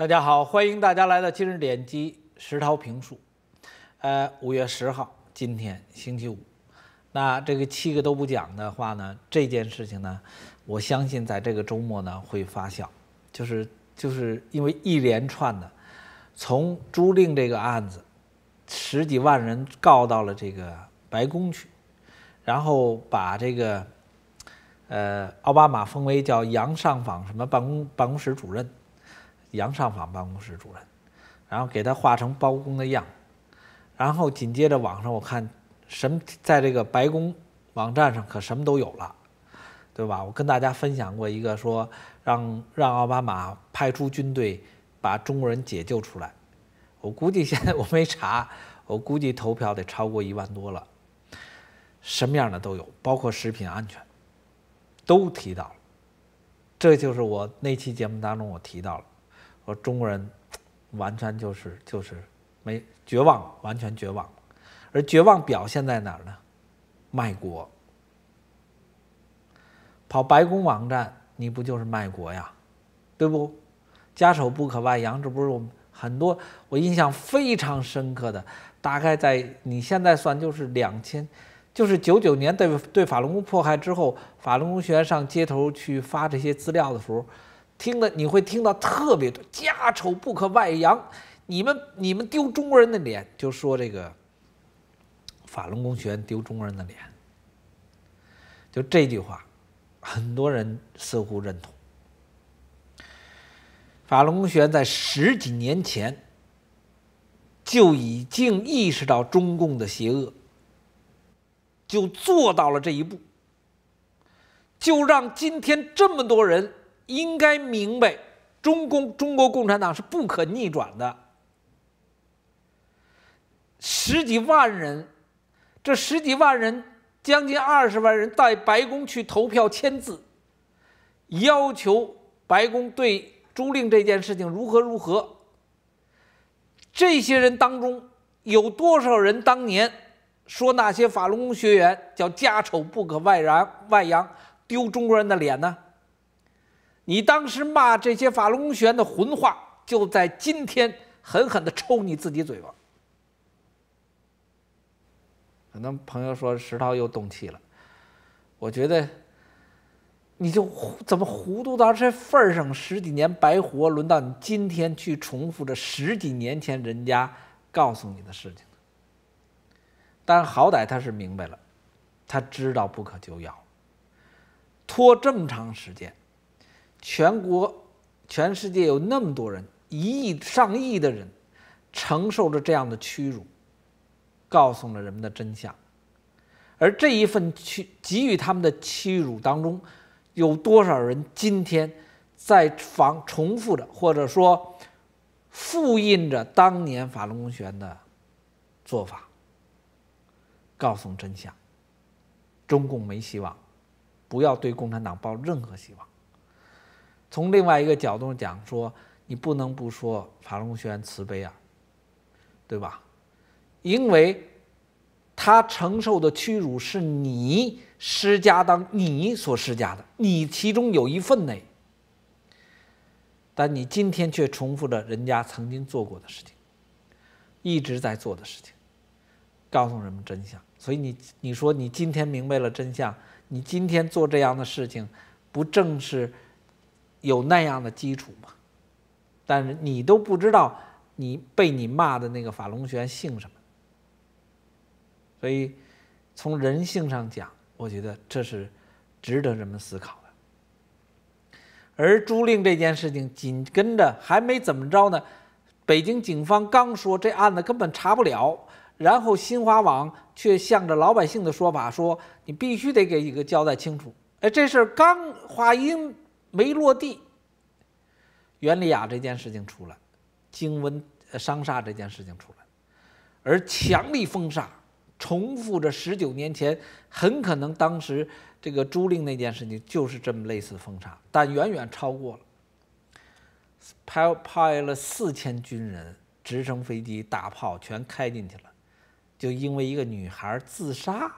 大家好，欢迎大家来到今日点击石涛评述。呃，五月十号，今天星期五，那这个七个都不讲的话呢，这件事情呢，我相信在这个周末呢会发酵，就是就是因为一连串的，从朱令这个案子，十几万人告到了这个白宫去，然后把这个，呃，奥巴马封为叫洋上访什么办公办公室主任。杨尚访办公室主任，然后给他画成包公的样，然后紧接着网上我看什么在这个白宫网站上可什么都有了，对吧？我跟大家分享过一个说让让奥巴马派出军队把中国人解救出来，我估计现在我没查，我估计投票得超过一万多了，什么样的都有，包括食品安全，都提到了，这就是我那期节目当中我提到了。中国人完全就是就是没绝望，完全绝望。而绝望表现在哪儿呢？卖国，跑白宫网站，你不就是卖国呀？对不？家丑不可外扬，这不是我们很多我印象非常深刻的。大概在你现在算就是两千，就是九九年对对法轮功迫害之后，法轮功学员上街头去发这些资料的时候。听的你会听到特别多“家丑不可外扬”，你们你们丢中国人的脸，就说这个法轮功学员丢中国人的脸，就这句话，很多人似乎认同。法轮功学员在十几年前就已经意识到中共的邪恶，就做到了这一步，就让今天这么多人。应该明白，中共中国共产党是不可逆转的。十几万人，这十几万人，将近二十万人，到白宫去投票签字，要求白宫对朱令这件事情如何如何。这些人当中有多少人当年说那些法轮功学员叫家丑不可外扬，外扬丢中国人的脸呢？你当时骂这些法轮功学员的混话，就在今天狠狠的抽你自己嘴巴。可能朋友说石涛又动气了，我觉得，你就怎么糊涂到这份儿上？十几年白活，轮到你今天去重复着十几年前人家告诉你的事情。但好歹他是明白了，他知道不可救药，拖这么长时间。全国、全世界有那么多人，一亿、上亿的人，承受着这样的屈辱，告诉了人们的真相。而这一份屈给予他们的屈辱当中，有多少人今天在防重复着，或者说复印着当年法轮功学员的做法？告诉真相，中共没希望，不要对共产党抱任何希望。从另外一个角度讲，说你不能不说法隆宣慈悲啊，对吧？因为他承受的屈辱是你施加当你所施加的，你其中有一份内。但你今天却重复着人家曾经做过的事情，一直在做的事情，告诉人们真相。所以你你说你今天明白了真相，你今天做这样的事情，不正是？有那样的基础吗？但是你都不知道你被你骂的那个法龙玄姓什么，所以从人性上讲，我觉得这是值得人们思考的。而朱令这件事情紧跟着还没怎么着呢，北京警方刚说这案子根本查不了，然后新华网却向着老百姓的说法说你必须得给一个交代清楚。哎，这事儿刚话音。没落地，袁丽雅这件事情出来，经文商厦这件事情出来，而强力封杀，重复着十九年前，很可能当时这个朱令那件事情就是这么类似封杀，但远远超过了，派派了四千军人，直升飞机、大炮全开进去了，就因为一个女孩自杀，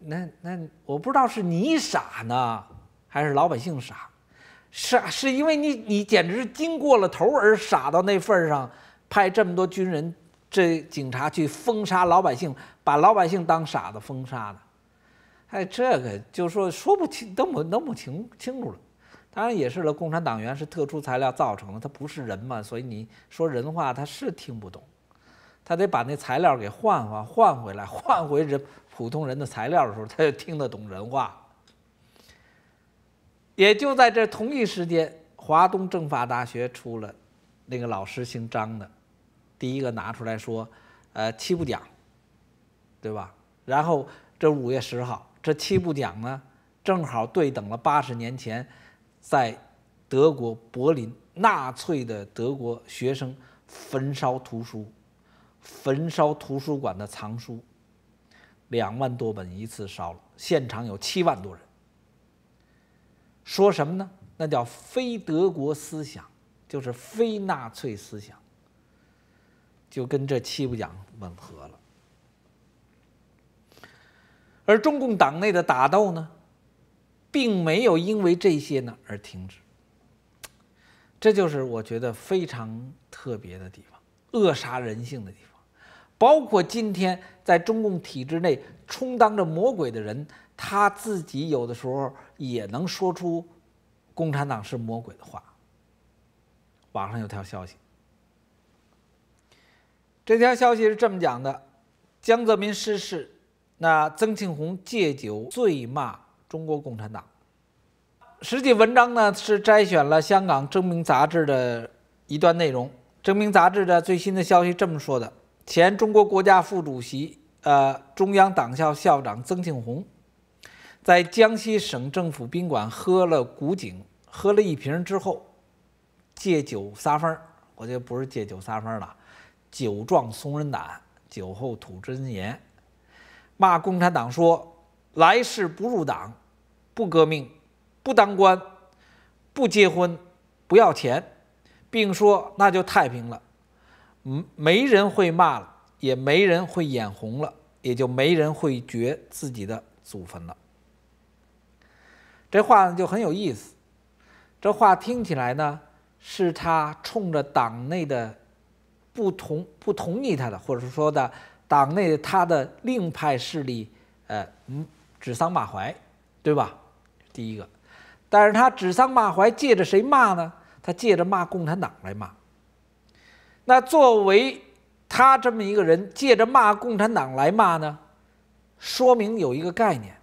那那我不知道是你傻呢。还是老百姓傻，傻是因为你你简直是精过了头而傻到那份儿上，派这么多军人、这警察去封杀老百姓，把老百姓当傻子封杀的。哎，这个就说说不清，都我弄不清清楚了。当然也是了，共产党员是特殊材料造成的，他不是人嘛，所以你说人话他是听不懂，他得把那材料给换换换回来，换回人普通人的材料的时候，他就听得懂人话。也就在这同一时间，华东政法大学出了那个老师姓张的，第一个拿出来说：“呃，七部奖，对吧？”然后这五月十号，这七部奖呢，正好对等了八十年前在德国柏林纳粹的德国学生焚烧图书、焚烧图书馆的藏书，两万多本一次烧了，现场有七万多人。说什么呢？那叫非德国思想，就是非纳粹思想，就跟这七不讲吻合了。而中共党内的打斗呢，并没有因为这些呢而停止，这就是我觉得非常特别的地方，扼杀人性的地方，包括今天在中共体制内充当着魔鬼的人。他自己有的时候也能说出“共产党是魔鬼”的话。网上有条消息，这条消息是这么讲的：江泽民逝世，那曾庆红借酒醉骂中国共产党。实际文章呢是摘选了《香港争明》杂志的一段内容，《争明》杂志的最新的消息这么说的：前中国国家副主席、呃，中央党校校长曾庆红。在江西省政府宾馆喝了古井，喝了一瓶之后，借酒撒疯儿。我就不是借酒撒疯了，酒壮怂人胆，酒后吐真言，骂共产党说来世不入党，不革命，不当官，不结婚，不要钱，并说那就太平了，嗯，没人会骂了，也没人会眼红了，也就没人会掘自己的祖坟了。这话呢就很有意思，这话听起来呢是他冲着党内的不同不同意他的，或者说的党内他的另派势力，呃，嗯，指桑骂槐，对吧？第一个，但是他指桑骂槐，借着谁骂呢？他借着骂共产党来骂。那作为他这么一个人借着骂共产党来骂呢，说明有一个概念。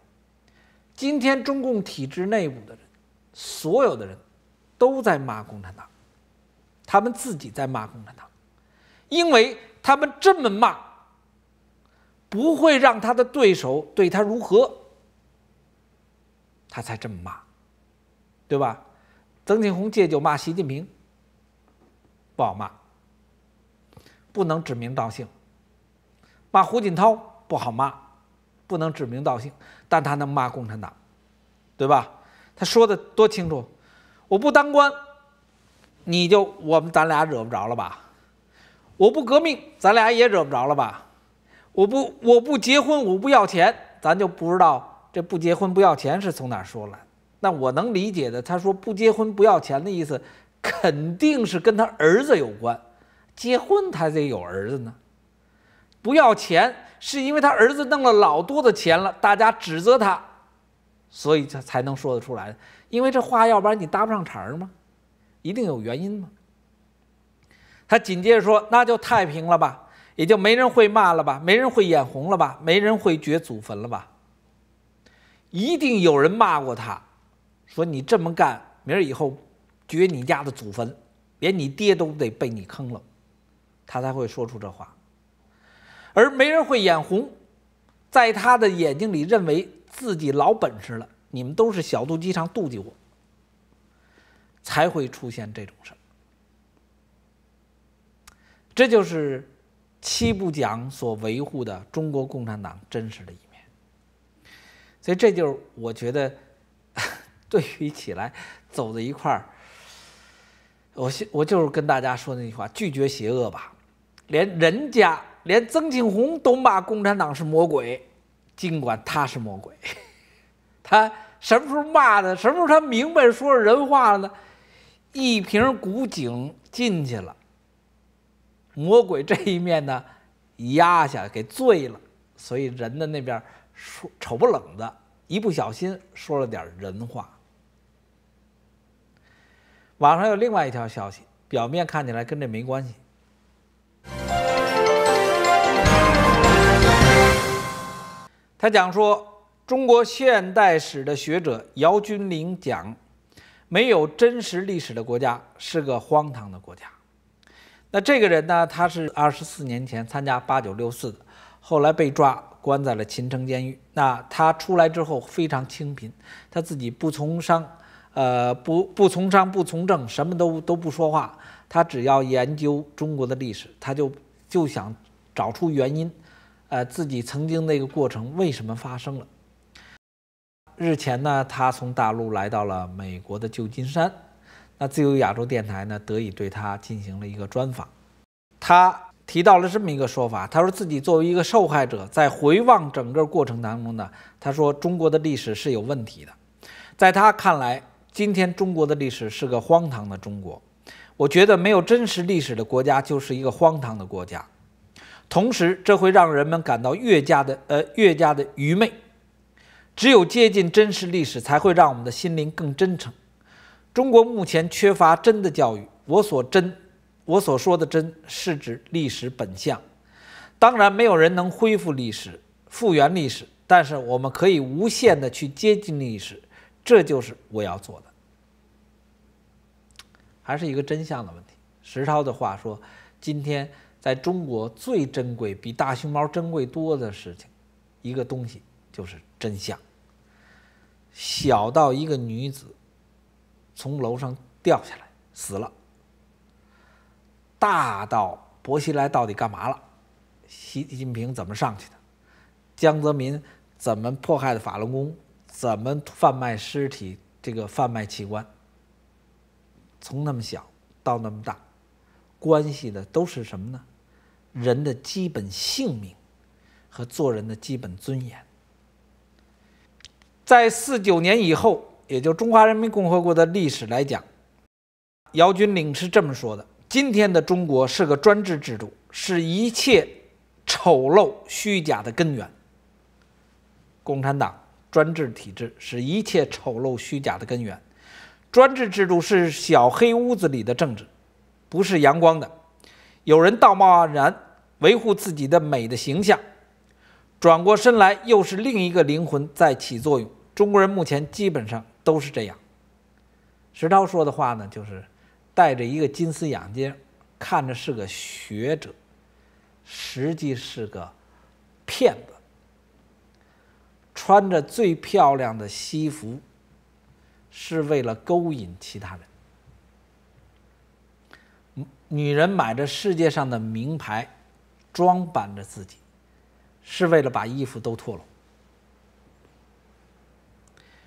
今天中共体制内部的人，所有的人都在骂共产党，他们自己在骂共产党，因为他们这么骂，不会让他的对手对他如何，他才这么骂，对吧？曾庆红借酒骂习近平，不好骂，不能指名道姓；骂胡锦涛不好骂，不能指名道姓。但他能骂共产党，对吧？他说的多清楚，我不当官，你就我们咱俩惹不着了吧？我不革命，咱俩也惹不着了吧？我不我不结婚，我不要钱，咱就不知道这不结婚不要钱是从哪说来。那我能理解的，他说不结婚不要钱的意思，肯定是跟他儿子有关。结婚他得有儿子呢。不要钱，是因为他儿子弄了老多的钱了，大家指责他，所以他才能说得出来。因为这话要不然你搭不上茬儿吗？一定有原因吗？他紧接着说：“那就太平了吧，也就没人会骂了吧，没人会眼红了吧，没人会掘祖坟了吧？一定有人骂过他，说你这么干，明儿以后掘你家的祖坟，连你爹都得被你坑了，他才会说出这话。”而没人会眼红，在他的眼睛里认为自己老本事了，你们都是小肚鸡肠，妒忌我，才会出现这种事这就是七不讲所维护的中国共产党真实的一面。所以，这就是我觉得，对于起来走在一块儿，我我就是跟大家说那句话：拒绝邪恶吧，连人家。连曾庆红都骂共产党是魔鬼，尽管他是魔鬼，他什么时候骂的？什么时候他明白说人话了呢？一瓶古井进去了，魔鬼这一面呢，压下给醉了，所以人的那边说丑不冷的，一不小心说了点人话。网上有另外一条消息，表面看起来跟这没关系。他讲说，中国现代史的学者姚君玲讲，没有真实历史的国家是个荒唐的国家。那这个人呢，他是二十四年前参加八九六四，后来被抓，关在了秦城监狱。那他出来之后非常清贫，他自己不从商，呃，不不从商，不从政，什么都都不说话。他只要研究中国的历史，他就就想找出原因。呃，自己曾经那个过程为什么发生了？日前呢，他从大陆来到了美国的旧金山，那自由亚洲电台呢，得以对他进行了一个专访。他提到了这么一个说法，他说自己作为一个受害者，在回望整个过程当中呢，他说中国的历史是有问题的，在他看来，今天中国的历史是个荒唐的中国。我觉得没有真实历史的国家就是一个荒唐的国家。同时，这会让人们感到越加的呃越加的愚昧。只有接近真实历史，才会让我们的心灵更真诚。中国目前缺乏真的教育。我所真，我所说的真，是指历史本相。当然，没有人能恢复历史、复原历史，但是我们可以无限的去接近历史，这就是我要做的。还是一个真相的问题。石涛的话说：“今天。”在中国最珍贵、比大熊猫珍贵多的事情，一个东西就是真相。小到一个女子从楼上掉下来死了，大到薄熙来到底干嘛了，习近平怎么上去的，江泽民怎么迫害的法轮功，怎么贩卖尸体、这个贩卖器官，从那么小到那么大，关系的都是什么呢？人的基本性命和做人的基本尊严，在四九年以后，也就中华人民共和国的历史来讲，姚军岭是这么说的：“今天的中国是个专制制度，是一切丑陋虚假的根源。共产党专制体制是一切丑陋虚假的根源，专制制度是小黑屋子里的政治，不是阳光的。”有人道貌岸然，维护自己的美的形象，转过身来又是另一个灵魂在起作用。中国人目前基本上都是这样。石涛说的话呢，就是戴着一个金丝眼镜，看着是个学者，实际是个骗子。穿着最漂亮的西服，是为了勾引其他人。女人买着世界上的名牌，装扮着自己，是为了把衣服都脱了。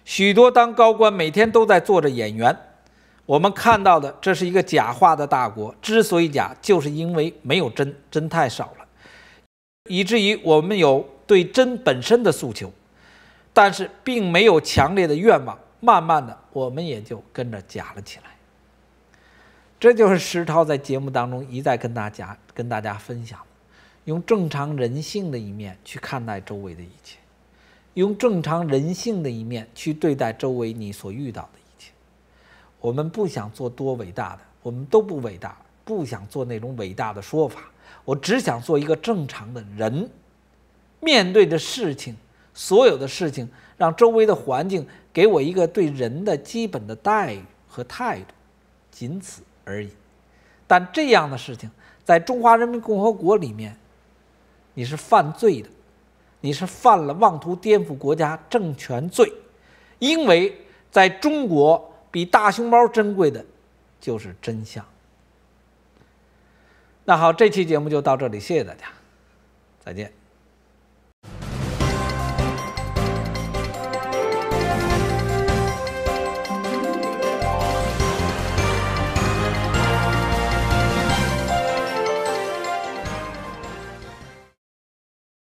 许多当高官每天都在做着演员。我们看到的这是一个假话的大国，之所以假，就是因为没有真，真太少了，以至于我们有对真本身的诉求，但是并没有强烈的愿望。慢慢的，我们也就跟着假了起来。这就是石涛在节目当中一再跟大家、跟大家分享：用正常人性的一面去看待周围的一切，用正常人性的一面去对待周围你所遇到的一切。我们不想做多伟大的，我们都不伟大，不想做那种伟大的说法。我只想做一个正常的人，面对的事情，所有的事情，让周围的环境给我一个对人的基本的待遇和态度，仅此。而已，但这样的事情在中华人民共和国里面，你是犯罪的，你是犯了妄图颠覆国家政权罪，因为在中国，比大熊猫珍贵的，就是真相。那好，这期节目就到这里，谢谢大家，再见。